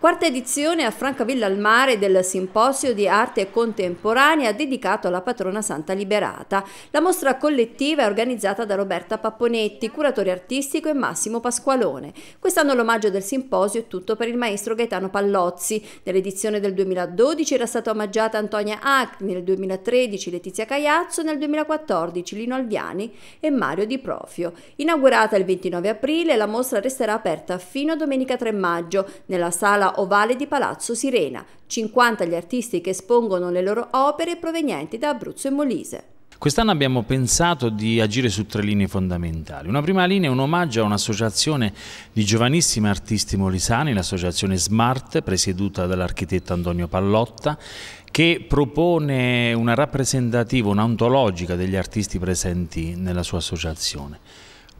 Quarta edizione a Francavilla al Mare del simposio di arte contemporanea dedicato alla patrona Santa Liberata. La mostra collettiva è organizzata da Roberta Papponetti, curatore artistico e Massimo Pasqualone. Quest'anno l'omaggio del simposio è tutto per il maestro Gaetano Pallozzi. Nell'edizione del 2012 era stata omaggiata Antonia Hack, nel 2013 Letizia Caiazzo, nel 2014 Lino Alviani e Mario Di Profio. Inaugurata il 29 aprile, la mostra resterà aperta fino a domenica 3 maggio nella sala ovale di Palazzo Sirena, 50 gli artisti che espongono le loro opere provenienti da Abruzzo e Molise. Quest'anno abbiamo pensato di agire su tre linee fondamentali. Una prima linea è un omaggio a un'associazione di giovanissimi artisti molisani, l'associazione SMART, presieduta dall'architetto Antonio Pallotta, che propone una rappresentativa, un'antologica degli artisti presenti nella sua associazione.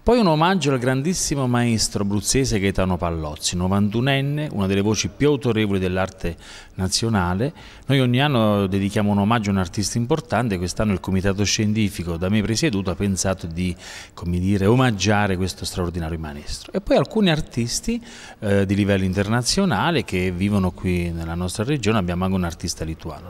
Poi un omaggio al grandissimo maestro abruzzese Gaetano Pallozzi, 91enne, una delle voci più autorevoli dell'arte nazionale. Noi ogni anno dedichiamo un omaggio a un artista importante, quest'anno il comitato scientifico da me presieduto ha pensato di, come dire, omaggiare questo straordinario maestro. E poi alcuni artisti eh, di livello internazionale che vivono qui nella nostra regione, abbiamo anche un artista lituano.